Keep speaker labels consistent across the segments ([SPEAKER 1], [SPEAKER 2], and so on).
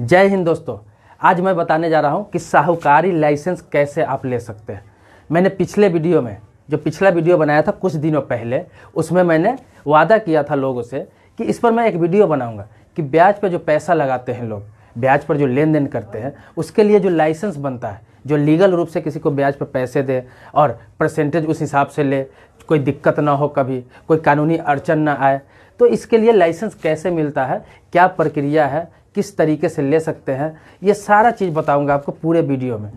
[SPEAKER 1] जय हिंद दोस्तों आज मैं बताने जा रहा हूँ कि साहूकारी लाइसेंस कैसे आप ले सकते हैं मैंने पिछले वीडियो में जो पिछला वीडियो बनाया था कुछ दिनों पहले उसमें मैंने वादा किया था लोगों से कि इस पर मैं एक वीडियो बनाऊँगा कि ब्याज पर जो पैसा लगाते हैं लोग ब्याज पर जो लेन देन करते हैं उसके लिए जो लाइसेंस बनता है जो लीगल रूप से किसी को ब्याज पर पैसे दे और परसेंटेज उस हिसाब से ले कोई दिक्कत ना हो कभी कोई कानूनी अड़चन ना आए तो इसके लिए लाइसेंस कैसे मिलता है क्या प्रक्रिया है किस तरीके से ले सकते हैं ये सारा चीज़ बताऊंगा आपको पूरे वीडियो में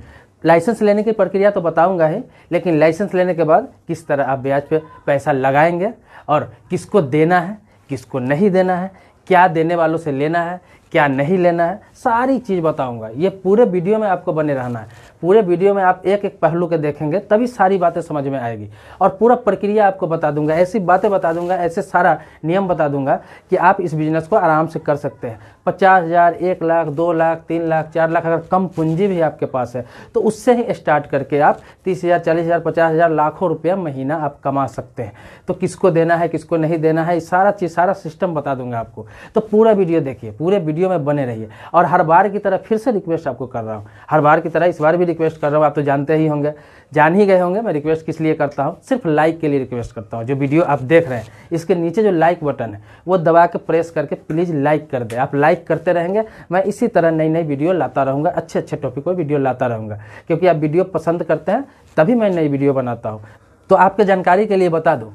[SPEAKER 1] लाइसेंस लेने की प्रक्रिया तो बताऊंगा ही लेकिन लाइसेंस लेने के बाद किस तरह आप ब्याज पे पैसा लगाएंगे और किसको देना है किसको नहीं देना है क्या देने वालों से लेना है क्या नहीं लेना है सारी चीज़ बताऊंगा ये पूरे वीडियो में आपको बने रहना है पूरे वीडियो में आप एक एक पहलू के देखेंगे तभी सारी बातें समझ में आएगी और पूरा प्रक्रिया आपको बता दूंगा ऐसी बातें बता दूंगा ऐसे सारा नियम बता दूंगा कि आप इस बिजनेस को आराम से कर सकते हैं पचास हज़ार एक लाख दो लाख तीन लाख चार लाख अगर कम पूंजी भी आपके पास है तो उससे ही स्टार्ट करके आप तीस हज़ार चालीस हज़ार पचास हज़ार लाखों रुपया महीना आप कमा सकते हैं तो किसको देना है किसको नहीं देना है सारा चीज़ सारा सिस्टम बता दूंगा आपको तो पूरा वीडियो देखिए पूरे वीडियो वीडियो में बने रहिए और हर बार की तरह फिर से रिक्वेस्ट आपको कर रहा हूँ हर बार की तरह इस बार भी रिक्वेस्ट कर रहा हूँ आप तो जानते ही होंगे जान ही गए होंगे मैं रिक्वेस्ट किस लिए करता हूँ सिर्फ लाइक के लिए रिक्वेस्ट करता हूँ जो वीडियो आप देख रहे हैं इसके नीचे जो लाइक बटन है वो दबा के प्रेस करके प्लीज़ लाइक कर दे आप लाइक करते रहेंगे मैं इसी तरह नई नई वीडियो लाता रहूँगा अच्छे अच्छे टॉपिक पर वीडियो लाता रहूँगा क्योंकि आप वीडियो पसंद करते हैं तभी मैं नई वीडियो बनाता हूँ तो आपके जानकारी के लिए बता दूँ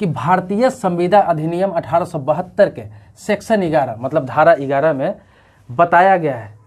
[SPEAKER 1] कि भारतीय संविदा अधिनियम अठारह के सेक्शन ग्यारह मतलब धारा ग्यारह में बताया गया है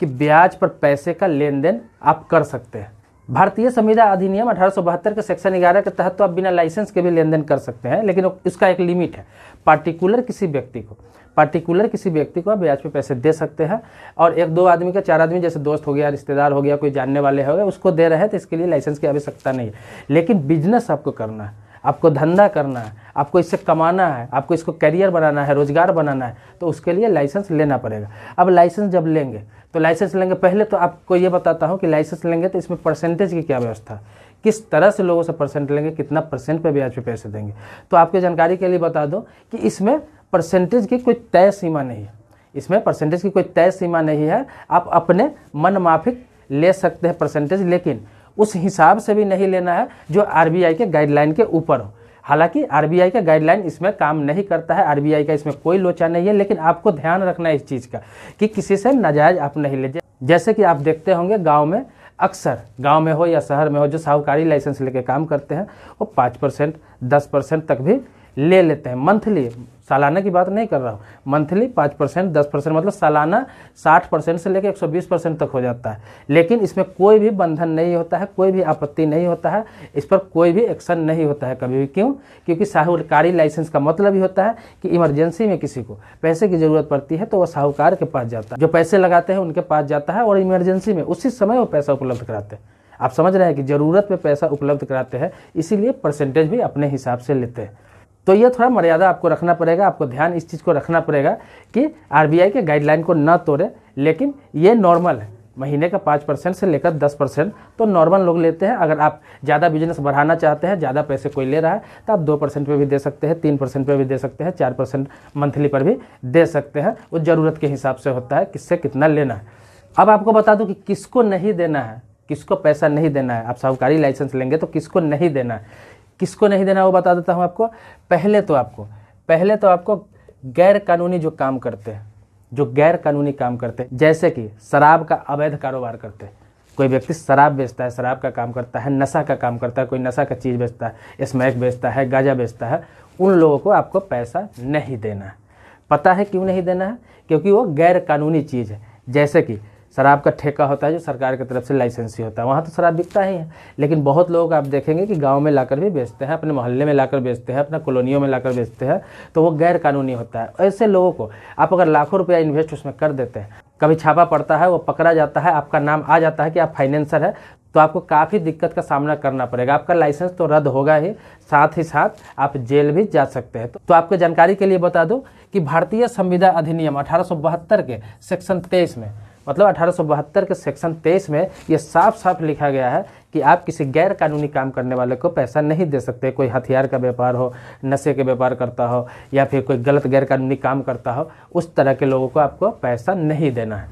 [SPEAKER 1] कि ब्याज पर पैसे का लेन देन आप कर सकते हैं भारतीय संविदा अधिनियम अठारह के सेक्शन ग्यारह के तहत तो आप बिना लाइसेंस के भी लेन देन कर सकते हैं लेकिन इसका एक लिमिट है पार्टिकुलर किसी व्यक्ति को पार्टिकुलर किसी व्यक्ति को आप ब्याज पे पैसे दे सकते हैं और एक दो आदमी का चार आदमी जैसे दोस्त हो गया रिश्तेदार हो गया कोई जानने वाले हो गए उसको दे रहे हैं तो इसके लिए लाइसेंस की आवश्यकता नहीं है लेकिन बिजनेस आपको करना है आपको धंधा करना है आपको इससे कमाना है आपको इसको करियर बनाना है रोज़गार बनाना है तो उसके लिए लाइसेंस लेना पड़ेगा अब लाइसेंस जब लेंगे तो लाइसेंस लेंगे पहले तो आपको ये बताता हूँ कि लाइसेंस लेंगे तो इसमें परसेंटेज की क्या व्यवस्था किस तरह से लोगों से परसेंट लेंगे कितना परसेंट पर ब्याज पे पैसे देंगे तो आपके जानकारी के लिए बता दो कि इसमें परसेंटेज की कोई तय सीमा नहीं है इसमें परसेंटेज की कोई तय सीमा नहीं है आप अपने मन माफिक ले सकते हैं परसेंटेज लेकिन उस हिसाब से भी नहीं लेना है जो आर के गाइडलाइन के ऊपर हो हालांकि आर का गाइडलाइन इसमें काम नहीं करता है आर का इसमें कोई लोचा नहीं है लेकिन आपको ध्यान रखना है इस चीज़ का कि किसी से नाजायज आप नहीं ले जैसे कि आप देखते होंगे गाँव में अक्सर गांव में हो या शहर में हो जो साहूकारी लाइसेंस लेके काम करते हैं वो पाँच परसेंट दस परसेंट तक भी ले लेते हैं मंथली सालाना की बात नहीं कर रहा हूँ मंथली पाँच परसेंट दस परसेंट मतलब सालाना साठ परसेंट से लेकर एक सौ बीस परसेंट तक हो जाता है लेकिन इसमें कोई भी बंधन नहीं होता है कोई भी आपत्ति नहीं होता है इस पर कोई भी एक्शन नहीं होता है कभी भी क्यों क्योंकि साहूकारी लाइसेंस का मतलब ही होता है कि इमरजेंसी में किसी को पैसे की ज़रूरत पड़ती है तो वह साहूकार के पास जाता है जो पैसे लगाते हैं उनके पास जाता है और इमरजेंसी में उसी समय वो पैसा उपलब्ध कराते हैं आप समझ रहे हैं कि ज़रूरत में पैसा उपलब्ध कराते हैं इसीलिए परसेंटेज भी अपने हिसाब से लेते हैं तो ये थोड़ा मर्यादा आपको रखना पड़ेगा आपको ध्यान इस चीज़ को रखना पड़ेगा कि आर के गाइडलाइन को न तोड़े लेकिन ये नॉर्मल है महीने का पाँच परसेंट से लेकर दस परसेंट तो नॉर्मल लोग लेते हैं अगर आप ज़्यादा बिजनेस बढ़ाना चाहते हैं ज़्यादा पैसे कोई ले रहा है तो आप दो परसेंट पर भी दे सकते हैं तीन परसेंट पर भी दे सकते हैं चार परसेंट मंथली पर भी दे सकते हैं वो ज़रूरत के हिसाब से होता है किससे कितना लेना है अब आपको बता दूँ कि किसको नहीं देना है किसको पैसा नहीं देना है आप साहूकारी लाइसेंस लेंगे तो किसको नहीं देना है किसको नहीं देना वो बता देता हूँ आपको पहले तो आपको पहले तो आपको गैर कानूनी जो काम करते हैं जो गैर कानूनी काम करते हैं जैसे कि शराब का अवैध कारोबार करते हैं कोई व्यक्ति शराब बेचता है शराब का काम करता है नशा का काम करता है कोई नशा का चीज़ बेचता है स्मैक बेचता है गाजा बेचता है उन लोगों को आपको पैसा नहीं देना है पता है क्यों नहीं देना है क्योंकि वो गैर कानूनी चीज़ है जैसे कि शराब का ठेका होता है जो सरकार की तरफ से लाइसेंसी होता है वहाँ तो शराब बिकता ही है लेकिन बहुत लोग आप देखेंगे कि गाँव में लाकर भी बेचते हैं अपने मोहल्ले में लाकर बेचते हैं अपना कॉलोनियों में लाकर बेचते हैं तो वो गैर कानूनी होता है ऐसे लोगों को आप अगर लाखों रुपया इन्वेस्ट उसमें कर देते हैं कभी छापा पड़ता है वो पकड़ा जाता है आपका नाम आ जाता है कि आप फाइनेंसर है तो आपको काफ़ी दिक्कत का सामना करना पड़ेगा आपका लाइसेंस तो रद्द होगा ही साथ ही साथ आप जेल भी जा सकते हैं तो, आपको जानकारी के लिए बता दूँ कि भारतीय संविदा अधिनियम अठारह के सेक्शन तेईस में मतलब अठारह के सेक्शन तेईस में ये साफ साफ लिखा गया है कि आप किसी गैर कानूनी काम करने वाले को पैसा नहीं दे सकते कोई हथियार का व्यापार हो नशे के व्यापार करता हो या फिर कोई गलत गैर कानूनी काम करता हो उस तरह के लोगों को आपको पैसा नहीं देना है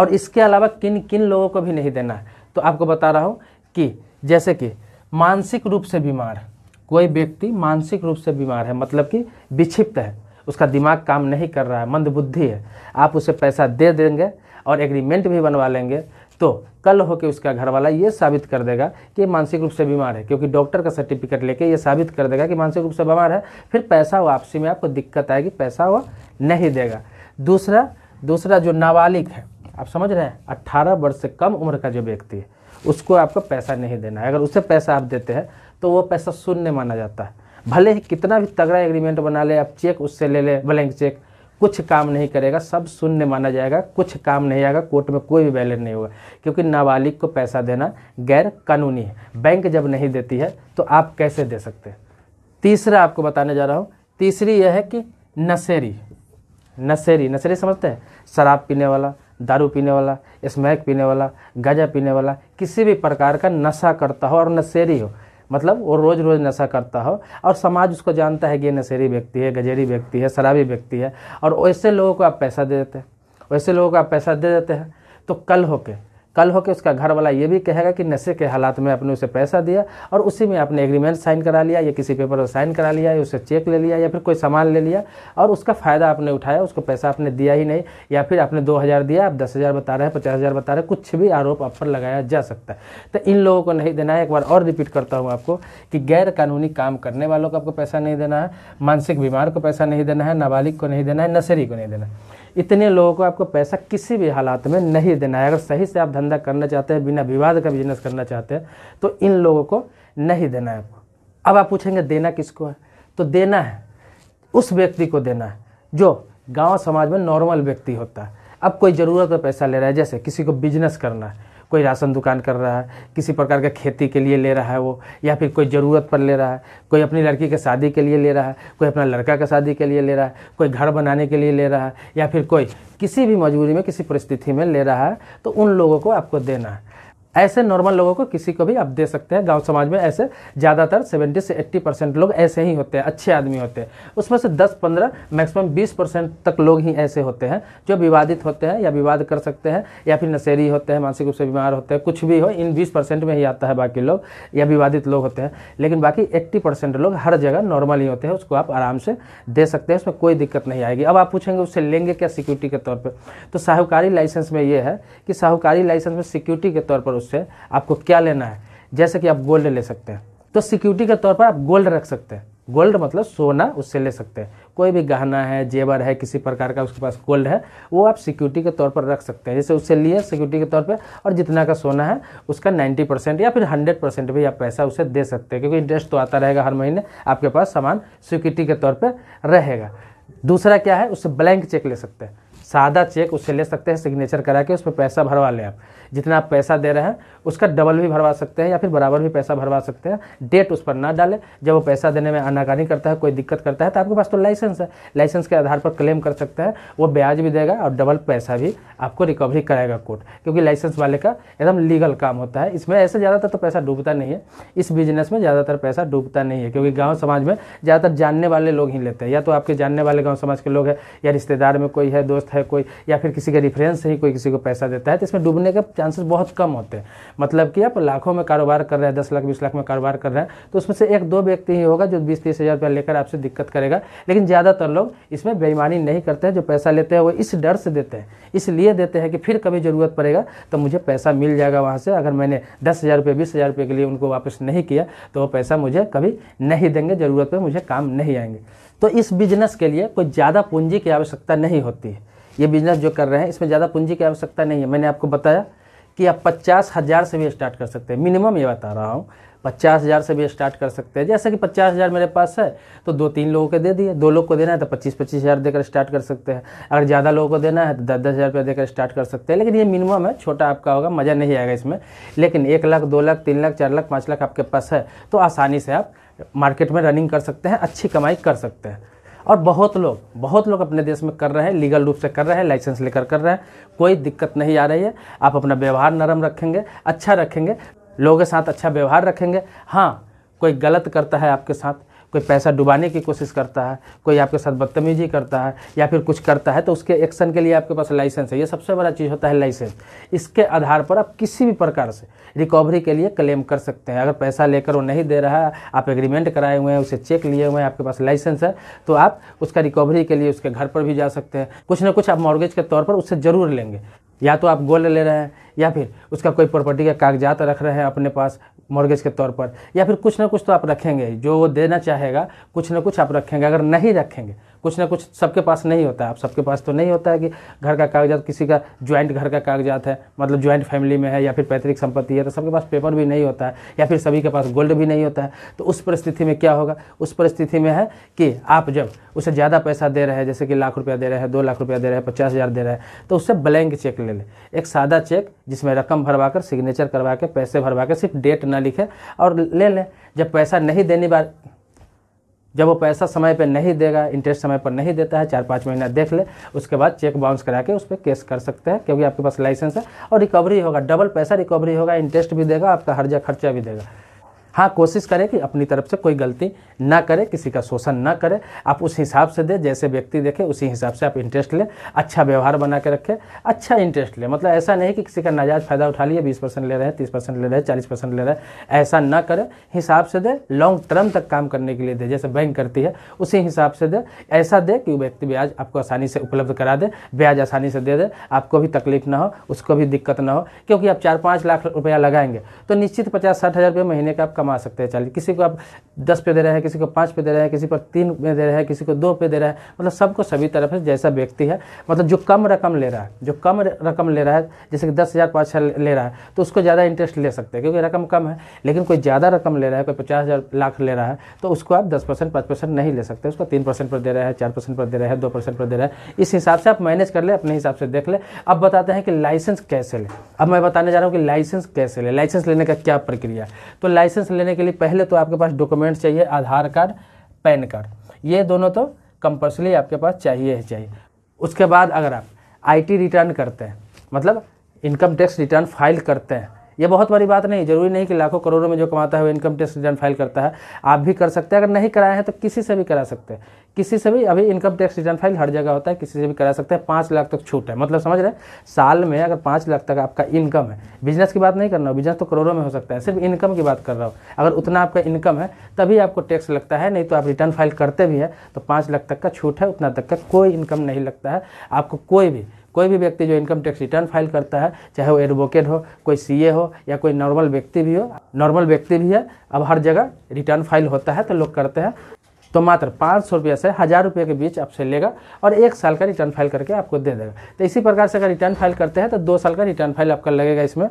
[SPEAKER 1] और इसके अलावा किन किन लोगों को भी नहीं देना है तो आपको बता रहा हूँ कि जैसे कि मानसिक रूप से बीमार कोई व्यक्ति मानसिक रूप से बीमार है मतलब कि विक्षिप्त है उसका दिमाग काम नहीं कर रहा है मंदबुद्धि है आप उसे पैसा दे देंगे और एग्रीमेंट भी बनवा लेंगे तो कल होकर उसका घर वाला ये साबित कर देगा कि मानसिक रूप से बीमार है क्योंकि डॉक्टर का सर्टिफिकेट लेके ये साबित कर देगा कि मानसिक रूप से बीमार है फिर पैसा वापसी में आपको दिक्कत आएगी पैसा वो नहीं देगा दूसरा दूसरा जो नाबालिग है आप समझ रहे हैं अट्ठारह वर्ष से कम उम्र का जो व्यक्ति है उसको आपको पैसा नहीं देना है अगर उसे पैसा आप देते हैं तो वो पैसा शून्य माना जाता है भले ही कितना भी तगड़ा एग्रीमेंट बना ले आप चेक उससे ले ले ब्लैंक चेक कुछ काम नहीं करेगा सब शून्य माना जाएगा कुछ काम नहीं आएगा कोर्ट में कोई भी बैलेंस नहीं होगा क्योंकि नाबालिग को पैसा देना गैर कानूनी है बैंक जब नहीं देती है तो आप कैसे दे सकते हैं तीसरा आपको बताने जा रहा हूँ तीसरी यह है कि नशेरी नशेरी नशेरी समझते हैं शराब पीने वाला दारू पीने वाला स्मैक पीने वाला गाजा पीने वाला किसी भी प्रकार का नशा करता हो और नशेरी हो मतलब वो रोज़ रोज़ नशा करता हो और समाज उसको जानता है कि ये नशेरी व्यक्ति है गजेरी व्यक्ति है शराबी व्यक्ति है और वैसे लोगों को आप पैसा दे देते हैं वैसे लोगों को आप पैसा दे देते हैं तो कल होके कल होकर उसका घर वाला ये भी कहेगा कि नशे के हालात में आपने उसे पैसा दिया और उसी में आपने एग्रीमेंट साइन करा लिया या किसी पेपर पर साइन करा लिया या उसे चेक ले लिया या फिर कोई सामान ले लिया और उसका फ़ायदा आपने उठाया उसको पैसा आपने दिया ही नहीं या फिर आपने दो हज़ार दिया आप दस हज़ार बता रहे हैं पचास हज़ार बता रहे हैं कुछ भी आरोप आप पर लगाया जा सकता है तो इन लोगों को नहीं देना है एक बार और रिपीट करता हूँ आपको कि गैर कानूनी काम करने वालों को आपको पैसा नहीं देना है मानसिक बीमार को पैसा नहीं देना है नाबालिग को नहीं देना है नशेरी को नहीं देना है इतने लोगों को आपको पैसा किसी भी हालात में नहीं देना है अगर सही से आप धंधा करना चाहते हैं बिना विवाद का बिजनेस करना चाहते हैं तो इन लोगों को नहीं देना है आपको अब आप पूछेंगे देना किसको है तो देना है उस व्यक्ति को देना है जो गाँव समाज में नॉर्मल व्यक्ति होता है अब कोई ज़रूरत पर पैसा ले रहा है जैसे किसी को बिजनेस करना है कोई राशन दुकान कर रहा है किसी प्रकार का खेती के लिए ले रहा है वो या फिर कोई ज़रूरत पर ले रहा है कोई अपनी लड़की के शादी के लिए ले रहा है कोई अपना लड़का का शादी के लिए ले रहा है कोई घर बनाने के लिए ले रहा है या फिर कोई किसी भी मजबूरी में किसी परिस्थिति में ले रहा है तो उन लोगों को आपको देना है ऐसे नॉर्मल लोगों को किसी को भी आप दे सकते हैं गांव समाज में ऐसे ज़्यादातर 70 से 80 परसेंट लोग ऐसे ही होते हैं अच्छे आदमी होते हैं उसमें से 10-15 मैक्सिमम 20 परसेंट तक लोग ही ऐसे होते हैं जो विवादित होते हैं या विवाद कर सकते हैं या फिर नशेरी होते हैं मानसिक रूप से बीमार होते हैं कुछ भी हो इन बीस परसेंट में ही आता है बाकी लोग या विवादित लोग होते हैं लेकिन बाकी एट्टी परसेंट लोग हर जगह नॉर्मल ही होते हैं उसको आप आराम से दे सकते हैं उसमें कोई दिक्कत नहीं आएगी अब आप पूछेंगे उससे लेंगे क्या सिक्योरिटी के तौर पर तो साहूकारी लाइसेंस में ये है कि साहूकारी लाइसेंस में सिक्योरिटी के तौर पर उससे आपको क्या लेना है जैसे कि आप गोल्ड ले सकते हैं तो सिक्योरिटी के तौर पर आप गोल्ड रख सकते हैं गोल्ड मतलब सोना उससे ले सकते हैं कोई भी गहना है जेवर है किसी प्रकार का उसके पास गोल्ड है वो आप सिक्योरिटी के तौर पर रख सकते हैं जैसे उससे लिए सिक्योरिटी के तौर पर और जितना का सोना है उसका 90 परसेंट या फिर 100 परसेंट भी आप पैसा उसे दे सकते हैं क्योंकि इंटरेस्ट तो आता रहेगा हर महीने आपके पास सामान सिक्योरिटी के तौर पर रहेगा दूसरा क्या है उससे ब्लैंक चेक ले सकते हैं सादा चेक उससे ले सकते हैं सिग्नेचर करा के उस पर पैसा भरवा लें आप जितना आप पैसा दे रहे हैं उसका डबल भी भरवा सकते हैं या फिर बराबर भी पैसा भरवा सकते हैं डेट उस पर ना डालें जब वो पैसा देने में आनाकानी करता है कोई दिक्कत करता है तो आपके पास तो लाइसेंस है लाइसेंस के आधार पर क्लेम कर सकते हैं वो ब्याज भी देगा और डबल पैसा भी आपको रिकवरी कराएगा कोर्ट क्योंकि लाइसेंस वाले का एकदम लीगल काम होता है इसमें ऐसे ज़्यादातर तो पैसा डूबता नहीं है इस बिजनेस में ज़्यादातर पैसा डूबता नहीं है क्योंकि गाँव समाज में ज़्यादातर जानने वाले लोग ही लेते हैं या तो आपके जानने वाले गाँव समाज के लोग हैं या रिश्तेदार में कोई है दोस्त है है कोई या फिर किसी के रिफरेंस से ही कोई किसी को पैसा देता है तो इसमें डूबने के चांसेस बहुत कम होते हैं मतलब कि आप लाखों में कारोबार कर रहे हैं दस लाख बीस लाख में कारोबार कर रहे हैं तो उसमें से एक दो व्यक्ति ही होगा जो बीस तीस हज़ार रुपया लेकर आपसे दिक्कत करेगा लेकिन ज़्यादातर लोग इसमें बेईमानी नहीं करते हैं जो पैसा लेते हैं वो इस डर से देते हैं इसलिए देते हैं कि फिर कभी ज़रूरत पड़ेगा तो मुझे पैसा मिल जाएगा वहाँ से अगर मैंने दस हज़ार रुपये बीस हज़ार रुपये के लिए उनको वापस नहीं किया तो वो पैसा मुझे कभी नहीं देंगे ज़रूरत पर मुझे काम नहीं आएंगे तो इस बिजनेस के लिए कोई ज़्यादा पूंजी की आवश्यकता नहीं होती है ये बिजनेस जो कर रहे हैं इसमें ज़्यादा पूंजी की आवश्यकता नहीं है मैंने आपको बताया कि आप पचास हज़ार से भी स्टार्ट कर सकते हैं मिनिमम ये बता रहा हूँ पचास हज़ार से भी स्टार्ट कर सकते हैं जैसे कि पचास हज़ार मेरे पास है तो दो तीन लोगों के दे दिए दो लोग को देना है तो पच्चीस पच्चीस हज़ार देकर स्टार्ट कर सकते हैं अगर ज़्यादा लोगों को देना है तो दस दस हज़ार रुपया देकर स्टार्ट कर सकते हैं लेकिन ये मिनिमम है छोटा आपका होगा मज़ा नहीं आएगा इसमें लेकिन एक लाख दो लाख तीन लाख चार लाख पाँच लाख आपके पास है तो आसानी से आप मार्केट में रनिंग कर सकते हैं अच्छी कमाई कर सकते हैं और बहुत लोग बहुत लोग अपने देश में कर रहे हैं लीगल रूप से कर रहे हैं लाइसेंस लेकर कर रहे हैं कोई दिक्कत नहीं आ रही है आप अपना व्यवहार नरम रखेंगे अच्छा रखेंगे लोगों के साथ अच्छा व्यवहार रखेंगे हाँ कोई गलत करता है आपके साथ कोई पैसा डुबाने की कोशिश करता है कोई आपके साथ बदतमीजी करता है या फिर कुछ करता है तो उसके एक्शन के लिए आपके पास लाइसेंस है ये सबसे बड़ा चीज़ होता है लाइसेंस इसके आधार पर आप किसी भी प्रकार से रिकवरी के लिए क्लेम कर सकते हैं अगर पैसा लेकर वो नहीं दे रहा है आप एग्रीमेंट कराए हुए हैं उसे चेक लिए हुए हैं आपके पास लाइसेंस है तो आप उसका रिकवरी के लिए उसके घर पर भी जा सकते हैं कुछ ना कुछ आप मॉर्गेज के तौर पर उससे ज़रूर लेंगे या तो आप गोल्ड ले रहे हैं या फिर उसका कोई प्रॉपर्टी का कागजात रख रहे हैं अपने पास मॉर्गेज के तौर पर या फिर कुछ ना कुछ तो आप रखेंगे जो वो देना चाहेगा कुछ ना कुछ आप रखेंगे अगर नहीं रखेंगे कुछ ना कुछ सबके पास नहीं होता है आप सबके पास तो नहीं होता है कि घर का कागजात किसी का ज्वाइंट घर का कागजात है मतलब ज्वाइंट फैमिली में है या फिर पैतृक संपत्ति है तो सबके पास पेपर भी नहीं होता है या फिर सभी के पास गोल्ड भी नहीं होता है तो उस परिस्थिति में क्या होगा उस परिस्थिति में है कि आप जब उसे ज़्यादा पैसा दे रहे हैं जैसे कि लाख रुपया दे रहे हैं दो लाख रुपया दे रहे हैं पचास हज़ार दे रहे हैं तो उससे ब्लैंक चेक ले लें एक सादा चेक जिसमें रकम भरवा कर सिग्नेचर करवा के पैसे भरवा के सिर्फ डेट ना लिखे और ले लें जब पैसा नहीं देने बार जब वो पैसा समय पर नहीं देगा इंटरेस्ट समय पर नहीं देता है चार पाँच महीना देख ले उसके बाद चेक बाउंस करा के उस पर केस कर सकते हैं क्योंकि आपके पास लाइसेंस है और रिकवरी होगा डबल पैसा रिकवरी होगा इंटरेस्ट भी देगा आपका हर्जा खर्चा भी देगा हाँ कोशिश करें कि अपनी तरफ से कोई गलती ना करें किसी का शोषण ना करें आप उस हिसाब से दें जैसे व्यक्ति देखें उसी हिसाब से आप इंटरेस्ट लें अच्छा व्यवहार बना के रखें अच्छा इंटरेस्ट लें मतलब ऐसा नहीं कि किसी का नाजायज़ फ़ायदा उठा लिए बीस परसेंट ले रहे हैं तीस परसेंट ले रहे हैं चालीस परसेंट ले रहे हैं ऐसा ना करें हिसाब से दे लॉन्ग टर्म तक काम करने के लिए दे जैसे बैंक करती है उसी हिसाब से दे ऐसा दे कि व्यक्ति ब्याज आपको आसानी से उपलब्ध करा दे ब्याज आसानी से दे दे आपको भी तकलीफ ना हो उसको भी दिक्कत ना हो क्योंकि आप चार पाँच लाख रुपया लगाएंगे तो निश्चित पचास साठ हज़ार रुपये महीने का आपका कमा सकते हैं चालीस किसी को आप दस पे दे रहे हैं किसी को पाँच पे दे रहे हैं किसी को तीन पे दे रहे हैं किसी को दो पे दे रहे हैं मतलब सबको सभी तरफ से जैसा व्यक्ति है मतलब जो कम रकम ले रहा है जो कम रकम ले रहा है जैसे कि दस हज़ार पाँच हज़ार ले रहा है तो उसको ज़्यादा इंटरेस्ट ले सकते हैं क्योंकि रकम कम है लेकिन कोई ज़्यादा रकम ले रहा है कोई पचास हज़ार लाख ले रहा है तो उसको आप दस परसेंट पाँच परसेंट नहीं ले सकते उसको तीन परसेंट पर दे रहे हैं चार परसेंट पर दे रहे हैं दो परसेंट पर दे रहे हैं इस हिसाब से आप मैनेज कर ले अपने हिसाब से देख ले अब बताते हैं कि लाइसेंस कैसे लें अब मैं बताने जा रहा हूँ कि लाइसेंस कैसे लें लाइसेंस लेने का क्या प्रक्रिया है तो लाइसेंस लाइसेंस लेने के लिए पहले तो आपके पास डॉक्यूमेंट चाहिए आधार कार्ड पैन कार्ड ये दोनों तो कंपल्सरी आपके पास चाहिए ही चाहिए उसके बाद अगर आप आईटी रिटर्न करते हैं मतलब इनकम टैक्स रिटर्न फाइल करते हैं ये बहुत बड़ी बात नहीं जरूरी नहीं कि लाखों करोड़ों में जो कमाता है वो इनकम टैक्स रिटर्न फाइल करता है आप भी कर सकते हैं अगर नहीं कराए हैं तो किसी से भी करा सकते हैं किसी से भी अभी इनकम टैक्स रिटर्न फाइल हर जगह होता है किसी से भी करा सकते हैं पाँच लाख तक छूट है मतलब समझ रहे साल में अगर पाँच लाख तक आपका इनकम है बिजनेस की बात नहीं करना बिजनेस तो करोड़ों में हो सकता है सिर्फ इनकम की बात कर रहा हूँ अगर उतना आपका इनकम है तभी आपको टैक्स लगता है नहीं तो आप रिटर्न फाइल करते भी है तो पाँच लाख तक का छूट है उतना तक का कोई इनकम नहीं लगता है आपको कोई भी कोई भी व्यक्ति जो इनकम टैक्स रिटर्न फाइल करता है चाहे वो एडवोकेट हो कोई सीए हो या कोई नॉर्मल व्यक्ति भी हो नॉर्मल व्यक्ति भी है अब हर जगह रिटर्न फाइल होता है तो लोग करते हैं तो मात्र पाँच सौ रुपये से हज़ार रुपये के बीच आपसे लेगा और एक साल का रिटर्न फाइल करके आपको दे देगा तो इसी प्रकार से अगर रिटर्न फाइल करते हैं तो दो साल का रिटर्न फाइल आपका लगेगा इसमें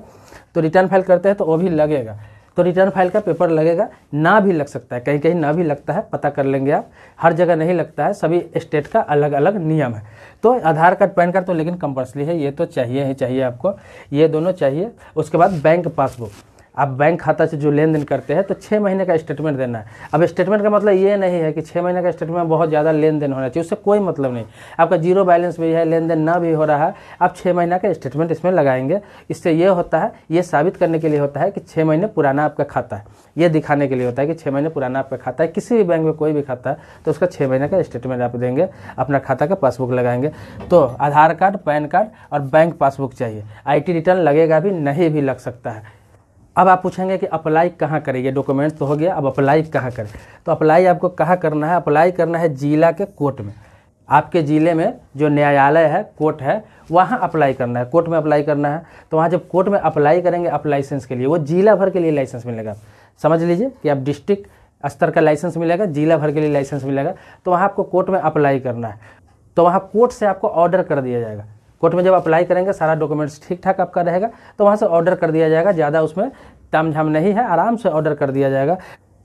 [SPEAKER 1] तो रिटर्न फाइल करते हैं तो वो भी लगेगा तो रिटर्न फाइल का पेपर लगेगा ना भी लग सकता है कहीं कहीं ना भी लगता है पता कर लेंगे आप हर जगह नहीं लगता है सभी स्टेट का अलग अलग नियम है तो आधार कार्ड पैन कार्ड तो लेकिन कंपल्सरी है ये तो चाहिए ही चाहिए आपको ये दोनों चाहिए उसके बाद बैंक पासबुक आप बैंक खाता से जो लेन देन करते हैं तो छः महीने का स्टेटमेंट देना है अब स्टेटमेंट का मतलब ये नहीं है कि छः महीने का स्टेटमेंट बहुत ज़्यादा लेन देन होना चाहिए उससे कोई मतलब नहीं आपका जीरो बैलेंस भी है लेन देन ना भी हो रहा है आप छः महीना का स्टेटमेंट इसमें लगाएंगे इससे ये होता है ये साबित करने के लिए होता है कि छः महीने पुराना आपका खाता है ये दिखाने के लिए होता है कि छः महीने पुराना आपका खाता है किसी भी बैंक में कोई भी खाता है तो उसका छः महीने का स्टेटमेंट आप देंगे अपना खाता का पासबुक लगाएंगे तो आधार कार्ड पैन कार्ड और बैंक पासबुक चाहिए आई रिटर्न लगेगा भी नहीं भी लग सकता है अब आप पूछेंगे कि अप्लाई कहाँ करें ये डॉक्यूमेंट तो हो गया अब अप्लाई कहाँ करें तो अप्लाई आपको कहाँ करना है अप्लाई करना है जिला के कोर्ट में आपके ज़िले में जो न्यायालय है कोर्ट है वहाँ अप्लाई करना है कोर्ट में अप्लाई करना है तो वहाँ जब कोर्ट में अप्लाई करेंगे आप लाइसेंस के लिए वो जिला भर के लिए लाइसेंस मिलेगा समझ लीजिए कि आप डिस्ट्रिक्ट स्तर का लाइसेंस मिलेगा जिला भर के लिए लाइसेंस मिलेगा तो वहाँ आपको कोर्ट में अप्लाई करना है तो वहाँ कोर्ट से आपको ऑर्डर कर दिया जाएगा कोर्ट में जब अप्लाई करेंगे सारा डॉक्यूमेंट्स ठीक ठाक आपका रहेगा तो वहाँ से ऑर्डर कर दिया जाएगा ज़्यादा उसमें तामझाम नहीं है आराम से ऑर्डर कर दिया जाएगा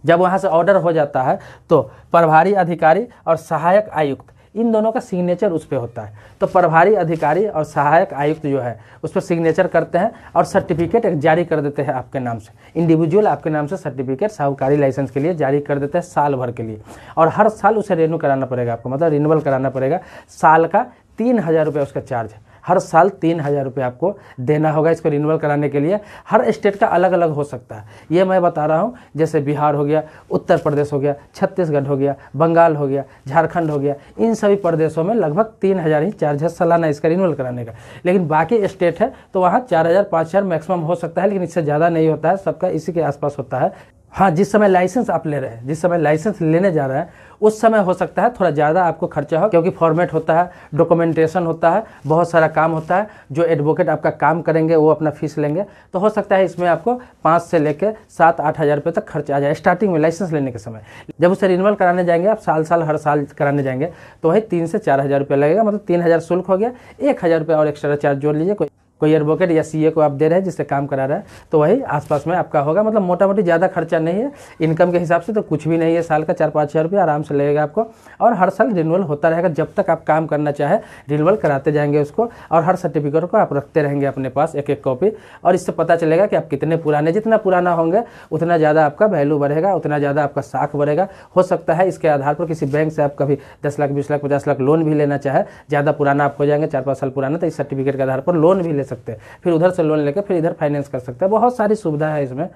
[SPEAKER 1] जब वहाँ से ऑर्डर हो जाता है तो प्रभारी अधिकारी और सहायक आयुक्त इन दोनों का सिग्नेचर उस पर होता है तो प्रभारी अधिकारी और सहायक आयुक्त जो है उस पर सिग्नेचर करते हैं और सर्टिफिकेट एक जारी कर देते हैं आपके नाम से इंडिविजुअल आपके नाम से सर्टिफिकेट साहूकारी लाइसेंस के लिए जारी कर देते हैं साल भर के लिए और हर साल उसे रेन्यू कराना पड़ेगा आपको मतलब रिन्यूअल कराना पड़ेगा साल का तीन हज़ार रुपये उसका चार्ज है हर साल तीन हज़ार रुपये आपको देना होगा इसको रिन्यूअल कराने के लिए हर स्टेट का अलग अलग हो सकता है ये मैं बता रहा हूँ जैसे बिहार हो गया उत्तर प्रदेश हो गया छत्तीसगढ़ हो गया बंगाल हो गया झारखंड हो गया इन सभी प्रदेशों में लगभग तीन हज़ार ही चार्ज है सालाना इसका रिन्यूअल कराने का लेकिन बाकी स्टेट है तो वहाँ चार हज़ार पाँच हज़ार मैक्सिमम हो सकता है लेकिन इससे ज़्यादा नहीं होता है सबका इसी के आसपास होता है हाँ जिस समय लाइसेंस आप ले रहे हैं जिस समय लाइसेंस लेने जा रहे हैं उस समय हो सकता है थोड़ा ज़्यादा आपको खर्चा हो क्योंकि फॉर्मेट होता है डॉक्यूमेंटेशन होता है बहुत सारा काम होता है जो एडवोकेट आपका काम करेंगे वो अपना फीस लेंगे तो हो सकता है इसमें आपको पाँच से लेकर सात आठ हज़ार रुपये तक खर्च आ जाए स्टार्टिंग में लाइसेंस लेने के समय जब उसे रिन्यूअल कराने जाएंगे आप साल साल हर साल कराने जाएंगे तो वही तीन से चार हज़ार रुपये लगेगा मतलब तीन हज़ार शुल्क हो गया एक हज़ार रुपये और एक्स्ट्रा चार्ज जोड़ लीजिए कोई कोई एडवोकेट या सीए को आप दे रहे हैं जिससे काम करा रहा है तो वही आसपास में आपका होगा मतलब मोटा मोटी ज़्यादा खर्चा नहीं है इनकम के हिसाब से तो कुछ भी नहीं है साल का चार पाँच हज़ार रुपये आराम से लगेगा आपको और हर साल रिन्यूअल होता रहेगा जब तक आप काम करना चाहे रिन्यूअल कराते जाएंगे उसको और हर सर्टिफिकेट को आप रखते रहेंगे अपने पास एक एक कॉपी और इससे पता चलेगा कि आप कितने पुराने जितना पुराना होंगे उतना ज़्यादा आपका वैल्यू बढ़ेगा उतना ज़्यादा आपका साख बढ़ेगा हो सकता है इसके आधार पर किसी बैंक से आप कभी दस लाख बीस लाख पचास लाख लोन भी लेना चाहे ज़्यादा पुराना आप हो जाएंगे चार पाँच साल पुराना तो इस सर्टिफिकेट के आधार पर लोन भी ले ले सकते हैं फिर उधर से लोन लेकर फिर इधर फाइनेंस कर सकते हैं बहुत सारी सुविधा है इसमें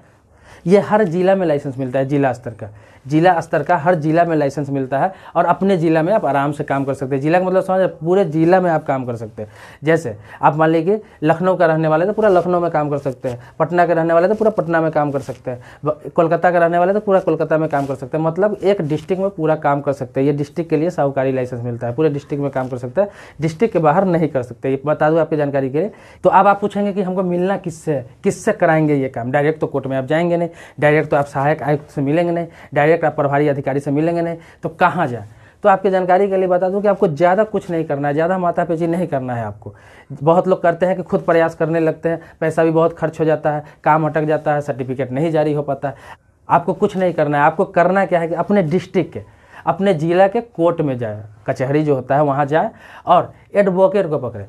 [SPEAKER 1] यह हर जिला में लाइसेंस मिलता है जिला स्तर का जिला स्तर का हर जिला में लाइसेंस मिलता है और अपने जिला में आप आराम से काम कर सकते हैं जिला का मतलब समझ पूरे जिला में आप काम कर सकते हैं जैसे आप मान लीजिए लखनऊ का रहने वाले तो पूरा लखनऊ में काम कर सकते हैं पटना का रहने वाले तो पूरा पटना में काम कर सकते हैं कोलकाता का रहने वाले तो पूरा कोलकाता में काम कर सकते हैं मतलब एक डिस्ट्रिक्ट में पूरा काम कर सकते हैं ये डिस्ट्रिक्ट के लिए साहूकारी लाइसेंस मिलता है पूरे डिस्ट्रिक्ट में काम कर सकते हैं डिस्ट्रिक्ट के बाहर नहीं कर सकते ये बता दूँ आपकी जानकारी के लिए तो अब आप पूछेंगे कि हमको मिलना किससे किससे कराएंगे ये काम डायरेक्ट तो कोर्ट में आप जाएंगे नहीं डायरेक्ट तो आप सहायक आयुक्त से मिलेंगे नहीं डायरेक्ट डायरेक्ट आप प्रभारी अधिकारी से मिलेंगे नहीं तो कहाँ जाए तो आपकी जानकारी के लिए बता दूं कि आपको ज़्यादा कुछ नहीं करना है ज़्यादा माता पेची नहीं करना है आपको बहुत लोग करते हैं कि खुद प्रयास करने लगते हैं पैसा भी बहुत खर्च हो जाता है काम अटक जाता है सर्टिफिकेट नहीं जारी हो पाता है आपको कुछ नहीं करना है आपको करना क्या है कि अपने डिस्ट्रिक्ट के अपने ज़िला के कोर्ट में जाए कचहरी जो होता है वहाँ जाए और एडवोकेट को पकड़े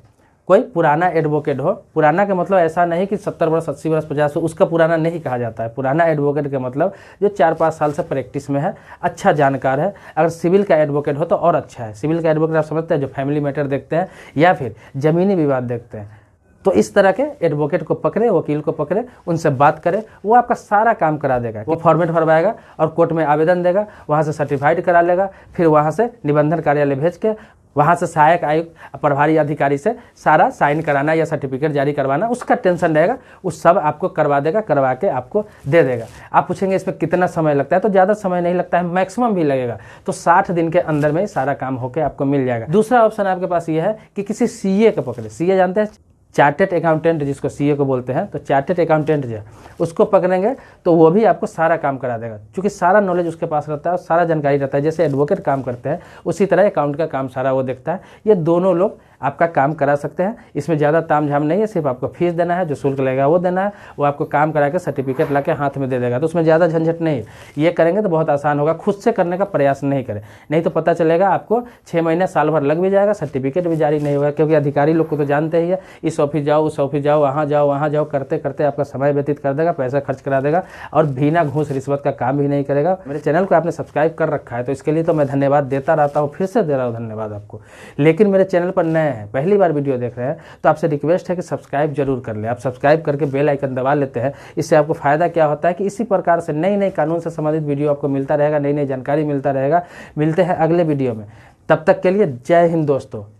[SPEAKER 1] कोई पुराना एडवोकेट हो पुराना का मतलब ऐसा नहीं कि सत्तर वर्ष अस्सी वर्ष पचास वर्ष उसका पुराना नहीं कहा जाता है पुराना एडवोकेट का मतलब जो चार पाँच साल से प्रैक्टिस में है अच्छा जानकार है अगर सिविल का एडवोकेट हो तो और अच्छा है सिविल का एडवोकेट आप समझते हैं जो फैमिली मैटर देखते हैं या फिर ज़मीनी विवाद देखते हैं तो इस तरह के एडवोकेट को पकड़े वकील को पकड़े उनसे बात करें वो आपका सारा काम करा देगा वो फॉर्मेट भरवाएगा और कोर्ट में आवेदन देगा वहाँ से सर्टिफाइड करा लेगा फिर वहाँ से निबंधन कार्यालय भेज के वहाँ से सहायक आयुक्त प्रभारी अधिकारी से सारा साइन कराना या सर्टिफिकेट जारी करवाना उसका टेंशन रहेगा उस सब आपको करवा देगा करवा के आपको दे देगा आप पूछेंगे इसमें कितना समय लगता है तो ज़्यादा समय नहीं लगता है मैक्सिमम भी लगेगा तो साठ दिन के अंदर में सारा काम होकर आपको मिल जाएगा दूसरा ऑप्शन आपके पास ये है कि किसी सी के पकड़े सी जानते हैं चार्टेड अकाउंटेंट जिसको सीए को बोलते हैं तो चार्टेड अकाउंटेंट जो है उसको पकड़ेंगे तो वो भी आपको सारा काम करा देगा क्योंकि सारा नॉलेज उसके पास रहता है और सारा जानकारी रहता है जैसे एडवोकेट काम करते हैं उसी तरह अकाउंट का काम सारा वो देखता है ये दोनों लोग आपका काम करा सकते हैं इसमें ज़्यादा ताम झाम नहीं है सिर्फ आपको फीस देना है जो शुल्क लगेगा वो देना है वो आपको काम करा के सर्टिफिकेट ला के हाथ में दे देगा तो उसमें ज़्यादा झंझट नहीं है ये करेंगे तो बहुत आसान होगा खुद से करने का प्रयास नहीं करें नहीं तो पता चलेगा आपको छः महीने साल भर लग भी जाएगा सर्टिफिकेट भी जारी नहीं होगा क्योंकि अधिकारी लोग को तो जानते ही है इस ऑफिस जाओ उस ऑफिस जाओ वहाँ जाओ वहाँ जाओ करते करते आपका समय व्यतीत कर देगा पैसा खर्च करा देगा और बिना घूस रिश्वत का काम भी नहीं करेगा मेरे चैनल को आपने सब्सक्राइब कर रखा है तो इसके लिए तो मैं धन्यवाद देता रहता हूँ फिर से दे रहा हूँ धन्यवाद आपको लेकिन मेरे चैनल पर नए नए हैं पहली बार वीडियो देख रहे हैं तो आपसे रिक्वेस्ट है कि सब्सक्राइब जरूर कर लें आप सब्सक्राइब करके बेल आइकन दबा लेते हैं इससे आपको फ़ायदा क्या होता है कि इसी प्रकार से नई नई कानून से संबंधित वीडियो आपको मिलता रहेगा नई नई जानकारी मिलता रहेगा मिलते हैं अगले वीडियो में तब तक के लिए जय हिंद दोस्तों